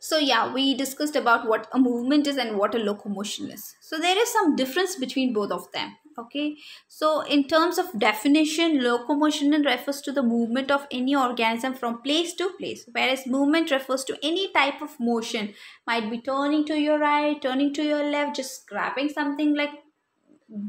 So yeah, we discussed about what a movement is and what a locomotion is. So there is some difference between both of them. Okay, so in terms of definition, locomotion refers to the movement of any organism from place to place, whereas movement refers to any type of motion. Might be turning to your right, turning to your left, just grabbing something like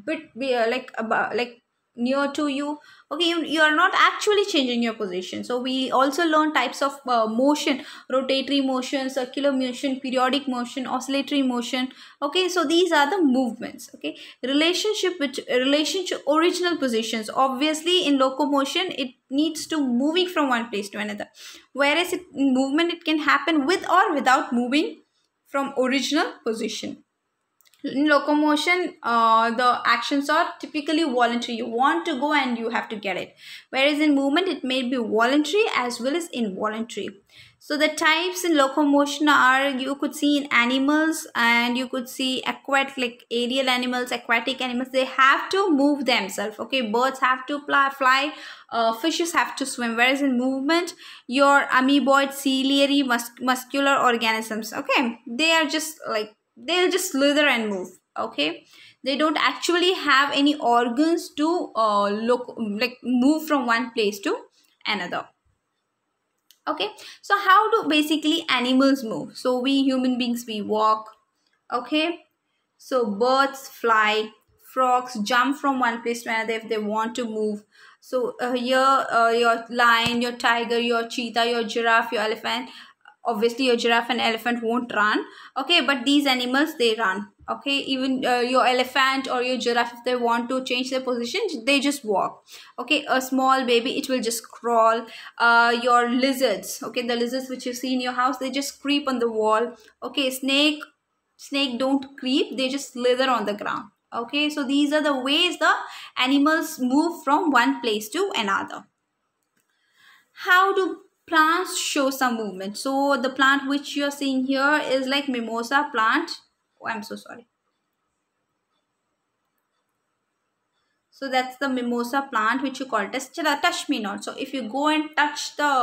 bit uh, like about like near to you okay you, you are not actually changing your position so we also learn types of uh, motion rotatory motion circular motion periodic motion oscillatory motion okay so these are the movements okay relationship with relationship original positions obviously in locomotion it needs to moving from one place to another whereas it, movement it can happen with or without moving from original position in locomotion uh, the actions are typically voluntary you want to go and you have to get it whereas in movement it may be voluntary as well as involuntary so the types in locomotion are you could see in animals and you could see aquatic like aerial animals aquatic animals they have to move themselves okay birds have to fly, uh, fishes have to swim whereas in movement your amoeboid ciliary mus muscular organisms okay they are just like they'll just slither and move okay they don't actually have any organs to uh, look like move from one place to another okay so how do basically animals move so we human beings we walk okay so birds fly frogs jump from one place to another if they want to move so uh, your uh, your lion your tiger your cheetah your giraffe your elephant obviously your giraffe and elephant won't run okay but these animals they run okay even uh, your elephant or your giraffe if they want to change their position they just walk okay a small baby it will just crawl uh your lizards okay the lizards which you see in your house they just creep on the wall okay snake snake don't creep they just slither on the ground okay so these are the ways the animals move from one place to another how do plants show some movement so the plant which you're seeing here is like mimosa plant oh i'm so sorry so that's the mimosa plant which you call it as touch me not so if you go and touch the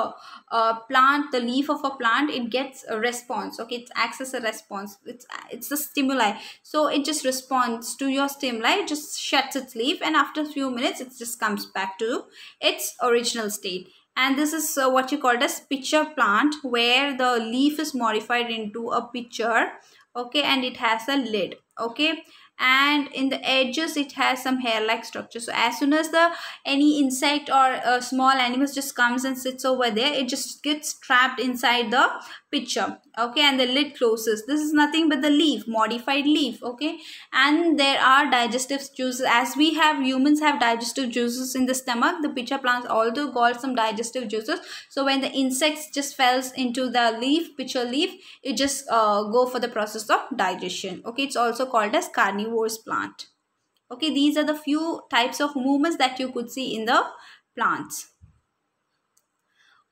uh, plant the leaf of a plant it gets a response okay it acts as a response it's it's a stimuli so it just responds to your stimuli it just shuts its leaf and after a few minutes it just comes back to its original state and this is uh, what you call as pitcher plant where the leaf is modified into a pitcher okay and it has a lid okay and in the edges it has some hair like structure so as soon as the any insect or a small animal just comes and sits over there it just gets trapped inside the picture okay and the lid closes this is nothing but the leaf modified leaf okay and there are digestive juices as we have humans have digestive juices in the stomach the pitcher plants also got some digestive juices so when the insects just falls into the leaf pitcher leaf it just uh, go for the process of digestion okay it's also called as carnivore carnivorous plant. Okay, these are the few types of movements that you could see in the plants.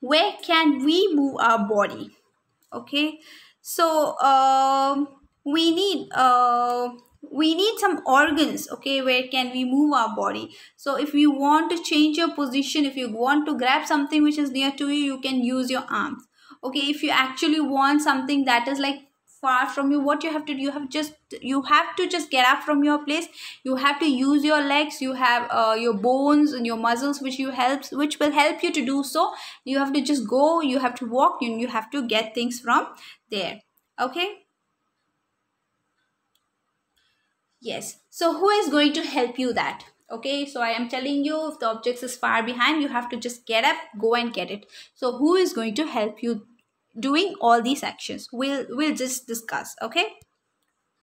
Where can we move our body? Okay, so uh, we need uh, we need some organs okay where can we move our body so if you want to change your position if you want to grab something which is near to you you can use your arms okay if you actually want something that is like far from you what you have to do you have just you have to just get up from your place you have to use your legs you have uh, your bones and your muscles which you helps which will help you to do so you have to just go you have to walk you, you have to get things from there okay yes so who is going to help you that okay so i am telling you if the objects is far behind you have to just get up go and get it so who is going to help you doing all these actions we'll we'll just discuss okay